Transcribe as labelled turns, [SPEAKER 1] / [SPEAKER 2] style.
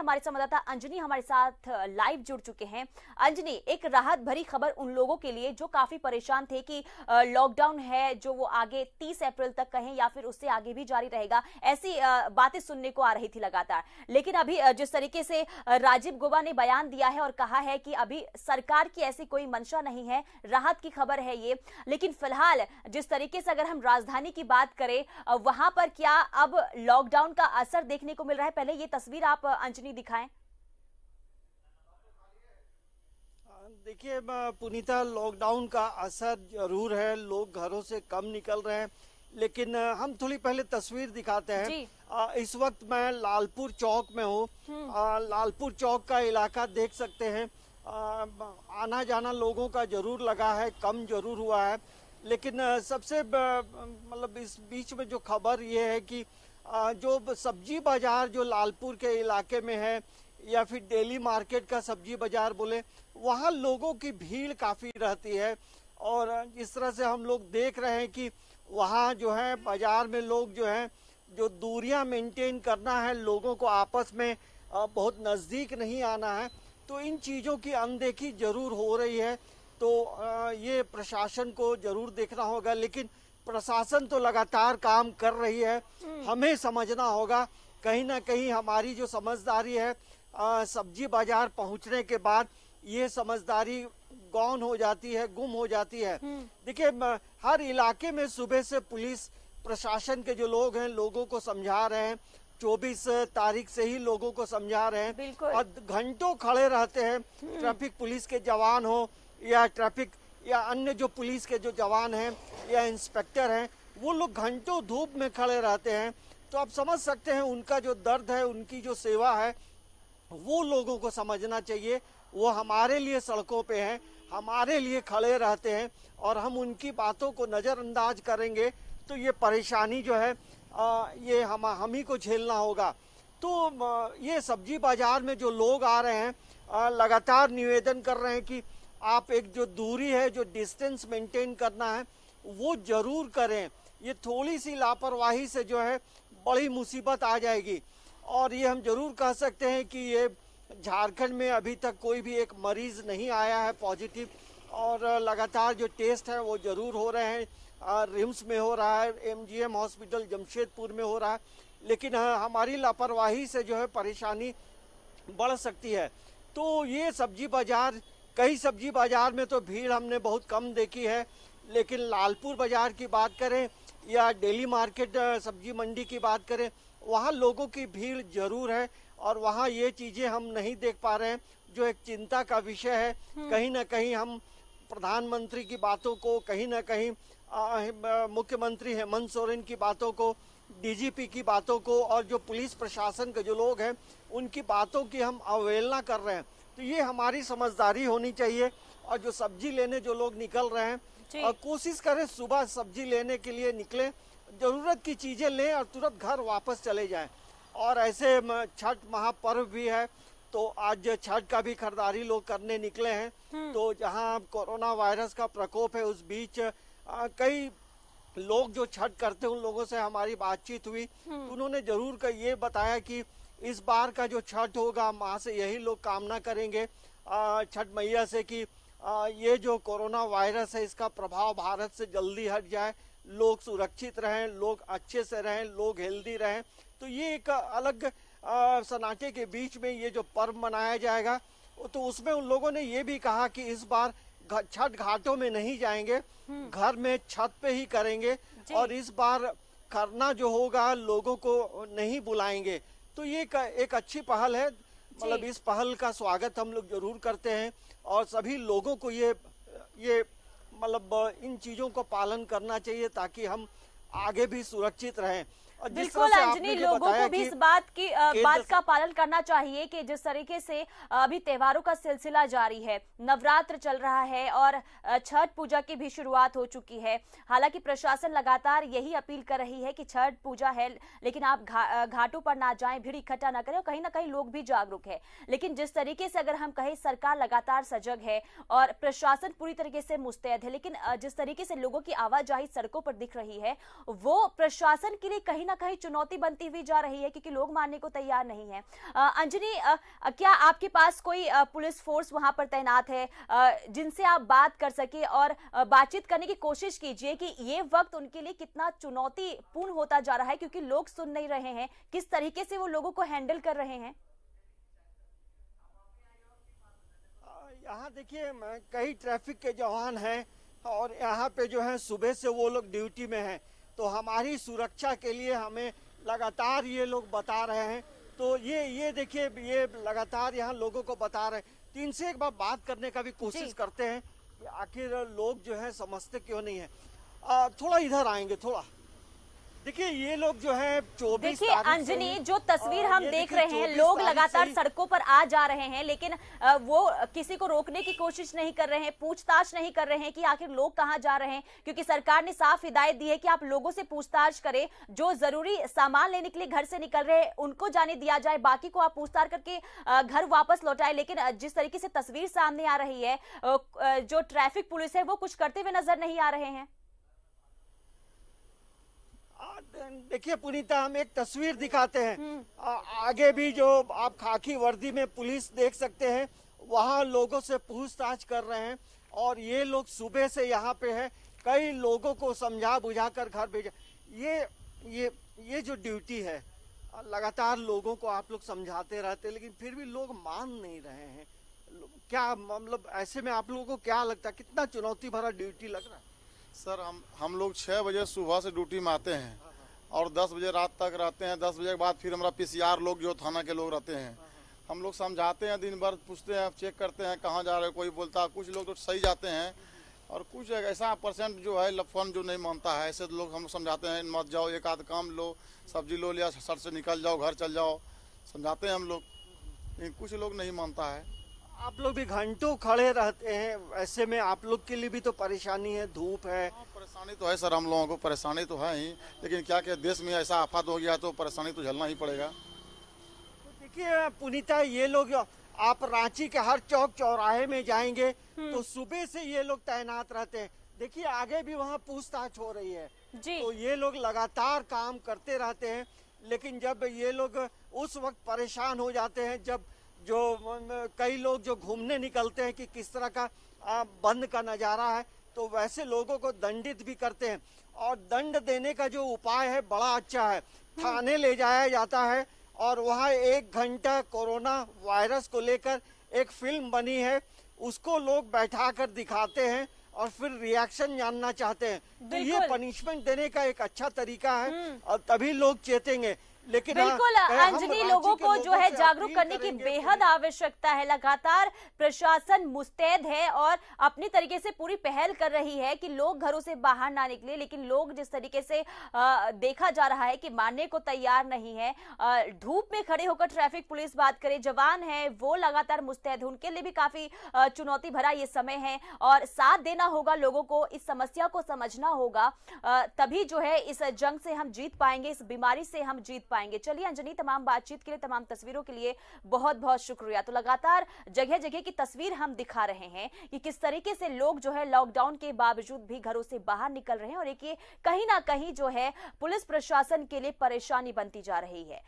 [SPEAKER 1] हमारे संवाददाता अंजनी हमारे साथ लाइव जुड़ चुके हैं अंजनी एक राहत भरी खबर उन लोगों के लिए जो काफी परेशान थे कि लॉकडाउन है जो वो आगे 30 अप्रैल तक कहें या फिर उससे आगे भी जारी रहेगा ऐसी बातें सुनने को आ रही थी लगातार लेकिन अभी जिस तरीके से राजीव गोबा ने बयान दिया है और कहा है कि अभी सरकार की ऐसी कोई मंशा नहीं है राहत की खबर है ये लेकिन फिलहाल जिस तरीके से अगर हम राजधानी की बात करें वहां पर क्या अब लॉकडाउन का असर देखने को मिल रहा है पहले ये तस्वीर आप अंजनी एग्जैक्टली दिखाएं
[SPEAKER 2] देखिए पुनीता लॉकडाउन का असर जरूर है लोग घरों से कम निकल रहे हैं लेकिन हम थोड़ी पहले तस्वीर दिखाते हैं आ, इस वक्त मैं लालपुर चौक में हूँ हम्म। लालपुर चौक का इलाका देख सकते हैं आ, आना जाना लोगों का जरूर लगा है कम जरूर हुआ है लेकिन सबसे मतलब इस बीच में जो खबर ये है कि जो सब्जी बाजार जो लालपुर के इलाके में है या फिर डेली मार्केट का सब्जी बाजार बोले वहाँ लोगों की भीड़ काफ़ी रहती है और इस तरह से हम लोग देख रहे हैं कि वहाँ जो है बाजार में लोग जो हैं जो दूरियाँ मेंटेन करना है लोगों को आपस में बहुत नज़दीक नहीं आना है तो इन चीज़ों की अनदेखी ज़रूर हो रही है तो ये प्रशासन को ज़रूर देखना होगा लेकिन प्रशासन तो लगातार काम कर रही है हमें समझना होगा कहीं ना कहीं हमारी जो समझदारी है आ, सब्जी बाजार पहुंचने के बाद ये समझदारी गौन हो जाती है गुम हो जाती है हम्म। देखिए हर इलाके में सुबह से पुलिस प्रशासन के जो लोग हैं लोगों को समझा रहे हैं चौबीस तारीख से ही लोगों को समझा रहे हैं और घंटों खड़े रहते हैं हम्म। ट्रैफिक पुलिस के जवान हो या ट्रैफिक या अन्य जो पुलिस के जो जवान हैं या इंस्पेक्टर हैं वो लोग घंटों धूप में खड़े रहते हैं तो आप समझ सकते हैं उनका जो दर्द है उनकी जो सेवा है वो लोगों को समझना चाहिए वो हमारे लिए सड़कों पे हैं हमारे लिए खड़े रहते हैं और हम उनकी बातों को नज़रअंदाज करेंगे तो ये परेशानी जो है आ, ये हम हम ही को झेलना होगा तो ये सब्जी बाज़ार में जो लोग आ रहे हैं लगातार निवेदन कर रहे हैं कि आप एक जो दूरी है जो डिस्टेंस मेंटेन करना है वो ज़रूर करें ये थोड़ी सी लापरवाही से जो है बड़ी मुसीबत आ जाएगी और ये हम ज़रूर कह सकते हैं कि ये झारखंड में अभी तक कोई भी एक मरीज़ नहीं आया है पॉजिटिव और लगातार जो टेस्ट है वो ज़रूर हो रहे हैं रिम्स में हो रहा है एमजीएम हॉस्पिटल जमशेदपुर में हो रहा है लेकिन हमारी लापरवाही से जो है परेशानी बढ़ सकती है तो ये सब्जी बाज़ार कई सब्जी बाजार में तो भीड़ हमने बहुत कम देखी है लेकिन लालपुर बाजार की बात करें या डेली मार्केट सब्जी मंडी की बात करें वहाँ लोगों की भीड़ जरूर है और वहाँ ये चीज़ें हम नहीं देख पा रहे हैं जो एक चिंता का विषय है हम्म। कहीं ना कहीं हम प्रधानमंत्री की बातों को कहीं ना कहीं मुख्यमंत्री हेमंत सोरेन की बातों को डीजीपी की बातों को और जो पुलिस प्रशासन के जो लोग हैं उनकी बातों की हम अवहेलना कर रहे हैं तो ये हमारी समझदारी होनी चाहिए और जो सब्जी लेने जो लोग निकल रहे हैं और कोशिश करें सुबह सब्जी लेने के लिए निकले ज़रूरत की चीज़ें लें और तुरंत घर वापस चले जाएं और ऐसे छठ महापर्व भी है तो आज छठ का भी खरीदारी लोग करने निकले हैं हम्म। तो जहां कोरोना वायरस का प्रकोप है उस बीच आ, कई लोग जो छठ करते हैं उन लोगों से हमारी बातचीत हुई हम्म। उन्होंने जरूर ये बताया कि इस बार का जो छठ होगा माँ से यही लोग कामना करेंगे छठ मैया से कि ये जो कोरोना वायरस है इसका प्रभाव भारत से जल्दी हट जाए लोग सुरक्षित रहें लोग अच्छे से रहें लोग हेल्दी रहें तो ये एक अलग सनाटे के बीच में ये जो पर्व मनाया जाएगा तो उसमें उन लोगों ने ये भी कहा कि इस बार छठ घाटों में नहीं जाएंगे हम्म। घर में छत पे ही करेंगे और इस बार करना जो होगा लोगों को नहीं बुलाएंगे तो ये एक अच्छी पहल है मतलब इस पहल का स्वागत हम लोग जरूर करते हैं और सभी लोगों को ये ये मतलब इन चीज़ों का पालन करना चाहिए ताकि हम आगे भी सुरक्षित रहें बिल्कुल अंजनी लोगों को भी इस बात
[SPEAKER 1] की बात का पालन करना चाहिए कि जिस तरीके से अभी त्योहारों का सिलसिला जारी है नवरात्र चल रहा है और छठ पूजा की भी शुरुआत हो चुकी है हालांकि प्रशासन लगातार यही अपील कर रही है कि छठ पूजा है लेकिन आप घा, घाटों पर ना जाए भीड़ इकट्ठा ना करें और कहीं ना कहीं लोग भी जागरूक है लेकिन जिस तरीके से अगर हम कहें सरकार लगातार सजग है और प्रशासन पूरी तरीके से मुस्तैद है लेकिन जिस तरीके से लोगों की आवाजाही सड़कों पर दिख रही है वो प्रशासन के लिए कहीं ना कहीं चुनौती बनती हुई जा रही है क्योंकि लोग मानने को तैयार नहीं है अंजनी क्या आपके पास कोई पुलिस फोर्स वहां पर तैनात है जिनसे आप बात कर सके और बातचीत करने की कोशिश कीजिए कि ये वक्त उनके लिए कितना चुनौतीपूर्ण होता जा रहा है क्योंकि लोग सुन नहीं रहे हैं किस तरीके से वो लोगों को हैंडल कर रहे हैं
[SPEAKER 2] यहाँ देखिए कई ट्रैफिक के जवान हैं और यहाँ पे जो है सुबह से वो लोग ड्यूटी में हैं तो हमारी सुरक्षा के लिए हमें लगातार ये लोग बता रहे हैं तो ये ये देखिए ये लगातार यहाँ लोगों को बता रहे हैं तीन तो से एक बार बात करने का भी कोशिश करते हैं कि आखिर लोग जो है समझते क्यों नहीं है आ, थोड़ा इधर आएंगे थोड़ा
[SPEAKER 1] देखिए ये लोग जो
[SPEAKER 2] है चौबीस देखिए अंजनी जो तस्वीर हम देख रहे हैं लोग लगातार सड़कों
[SPEAKER 1] पर आ जा रहे हैं लेकिन वो किसी को रोकने की कोशिश नहीं कर रहे हैं पूछताछ नहीं कर रहे हैं कि आखिर लोग कहाँ जा रहे हैं क्योंकि सरकार ने साफ हिदायत दी है कि आप लोगों से पूछताछ करें जो जरूरी सामान लेने के लिए घर से निकल रहे हैं उनको जाने दिया जाए बाकी को आप पूछताछ करके घर वापस लौटाए लेकिन जिस तरीके से तस्वीर सामने आ रही है जो ट्रैफिक पुलिस है वो कुछ करते हुए नजर नहीं आ रहे हैं
[SPEAKER 2] देखिए पुनीता हम एक तस्वीर दिखाते हैं हम्म। आ, आगे भी जो आप खाकी वर्दी में पुलिस देख सकते हैं वहाँ लोगों से पूछताछ कर रहे हैं और ये लोग सुबह से यहाँ पे हैं कई लोगों को समझा बुझा कर घर भेजा ये ये ये जो ड्यूटी है लगातार लोगों को आप लोग समझाते रहते हैं लेकिन फिर भी लोग मान नहीं रहे हैं क्या मतलब ऐसे में आप लोगों को क्या लगता है कितना चुनौती भरा ड्यूटी लग रहा है सर हम हम लोग छः बजे सुबह से ड्यूटी में आते हैं और दस बजे रात तक रहते हैं दस बजे के बाद फिर हमारा पी लोग जो थाना के लोग रहते हैं हम लोग समझाते हैं दिन भर पूछते हैं चेक करते हैं कहाँ जा रहे हो कोई बोलता है कुछ लोग तो सही जाते हैं और कुछ ऐसा परसेंट जो है लफन जो नहीं मानता है ऐसे लोग हम समझाते हैं मत जाओ एक आध काम लो सब्जी लो लिया सर से निकल जाओ घर चल जाओ समझाते हैं हम लोग लेकिन कुछ लोग नहीं मानता है आप लोग भी घंटों खड़े रहते हैं ऐसे में आप लोग के लिए भी तो परेशानी है धूप है हाँ, परेशानी तो है सर हम लोगों को परेशानी तो है ही लेकिन क्या क्या देश में ऐसा आफत हो गया तो परेशानी तो झलना ही पड़ेगा तो देखिए पुनीता ये लोग आप रांची के हर चौक चौराहे में जाएंगे हम्म। तो सुबह से ये लोग तैनात रहते हैं देखिए आगे भी वहाँ पूछताछ हो रही है जी। तो ये लोग लगातार काम करते रहते हैं लेकिन जब ये लोग उस वक्त परेशान हो जाते हैं जब जो कई लोग जो घूमने निकलते हैं कि किस तरह का बंद का नज़ारा है तो वैसे लोगों को दंडित भी करते हैं और दंड देने का जो उपाय है बड़ा अच्छा है थाने ले जाया जाता है और वहाँ एक घंटा कोरोना वायरस को लेकर एक फिल्म बनी है उसको लोग बैठा कर दिखाते हैं और फिर रिएक्शन जानना चाहते हैं तो ये पनिशमेंट देने का एक अच्छा तरीका है हम्म। और तभी लोग चेतेंगे लेकिन हाँ, बिल्कुल अंजनी लोगों को जो है जागरूक करने
[SPEAKER 1] की बेहद आवश्यकता है लगातार प्रशासन मुस्तैद है और अपनी तरीके से पूरी पहल कर रही है कि लोग घरों से बाहर ना निकले लेकिन लोग जिस तरीके से देखा जा रहा है कि मानने को तैयार नहीं है धूप में खड़े होकर ट्रैफिक पुलिस बात करे जवान है वो लगातार मुस्तैद उनके लिए भी काफी चुनौती भरा ये समय है और साथ देना होगा लोगों को इस समस्या को समझना होगा तभी जो है इस जंग से हम जीत पाएंगे इस बीमारी से हम जीत पाएंगे पाएंगे चलिए अंजनी तमाम बातचीत के लिए तमाम तस्वीरों के लिए बहुत बहुत शुक्रिया तो लगातार जगह जगह की तस्वीर हम दिखा रहे हैं कि किस तरीके से लोग जो है लॉकडाउन के बावजूद भी घरों से बाहर निकल रहे हैं और एक कहीं ना कहीं जो है पुलिस प्रशासन के लिए परेशानी बनती जा रही है